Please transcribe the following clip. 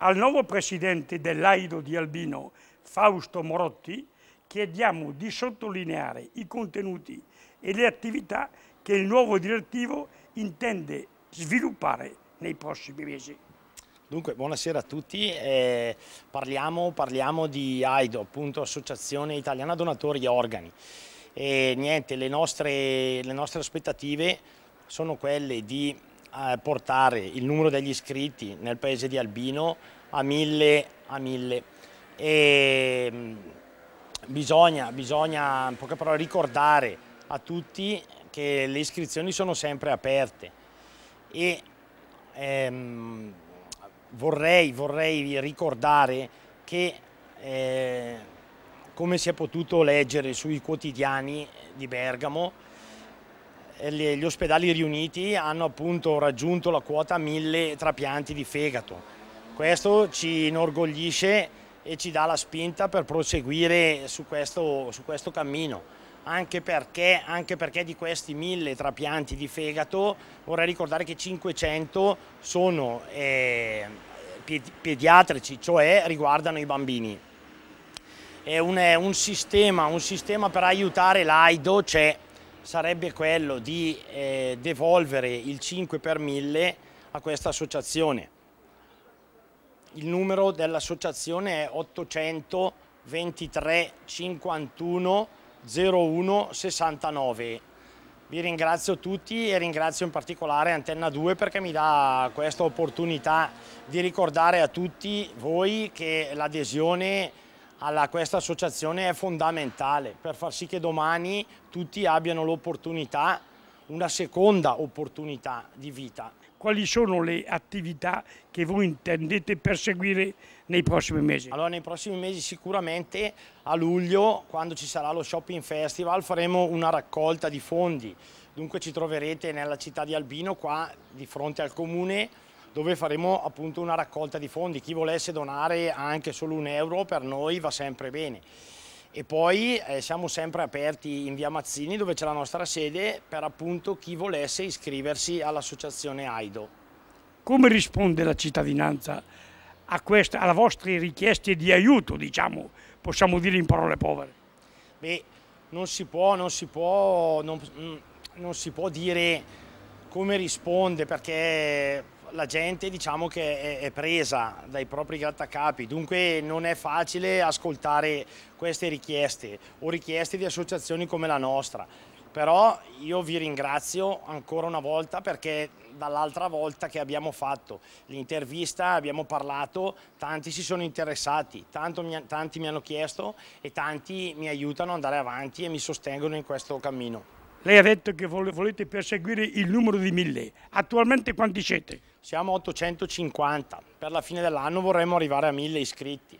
Al nuovo presidente dell'Aido di Albino, Fausto Morotti, chiediamo di sottolineare i contenuti e le attività che il nuovo direttivo intende sviluppare nei prossimi mesi. Dunque, buonasera a tutti. Eh, parliamo, parliamo, di AIDO, appunto Associazione Italiana Donatori Organi. E niente, le nostre, le nostre aspettative sono quelle di portare il numero degli iscritti nel paese di Albino a mille a mille e mm, bisogna, bisogna in poche parole ricordare a tutti che le iscrizioni sono sempre aperte e ehm, vorrei, vorrei, ricordare che eh, come si è potuto leggere sui quotidiani di Bergamo eh, gli ospedali riuniti hanno appunto raggiunto la quota 1000 trapianti di fegato. Questo ci inorgoglisce e ci dà la spinta per proseguire su questo, su questo cammino. Anche perché, anche perché, di questi 1000 trapianti di fegato vorrei ricordare che 500 sono eh, pediatrici, cioè riguardano i bambini. È un, un, sistema, un sistema per aiutare l'AIDO c'è sarebbe quello di eh, devolvere il 5 per 1000 a questa associazione. Il numero dell'associazione è 823 51 01 69. Vi ringrazio tutti e ringrazio in particolare Antenna 2 perché mi dà questa opportunità di ricordare a tutti voi che l'adesione alla, questa associazione è fondamentale per far sì che domani tutti abbiano l'opportunità, una seconda opportunità di vita. Quali sono le attività che voi intendete perseguire nei prossimi mesi? Allora nei prossimi mesi sicuramente a luglio quando ci sarà lo Shopping Festival faremo una raccolta di fondi, dunque ci troverete nella città di Albino qua di fronte al comune dove faremo appunto una raccolta di fondi. Chi volesse donare anche solo un euro per noi va sempre bene. E poi eh, siamo sempre aperti in via Mazzini dove c'è la nostra sede per appunto chi volesse iscriversi all'associazione AIDO. Come risponde la cittadinanza questa, alla vostre richieste di aiuto, diciamo, possiamo dire in parole povere? Beh, non si può, non si può, non, mm, non si può dire come risponde perché la gente diciamo che è, presa dai propri grattacapi, dunque non è facile ascoltare queste richieste o richieste di associazioni come la nostra. Però io vi ringrazio ancora una volta perché dall'altra volta che abbiamo fatto l'intervista abbiamo parlato, tanti si sono interessati, mi, tanti mi hanno chiesto e tanti mi aiutano ad andare avanti e mi sostengono in questo cammino. Lei ha detto che volete perseguire il numero di mille, attualmente quanti siete? Siamo a 850, per la fine dell'anno vorremmo arrivare a 1000 iscritti.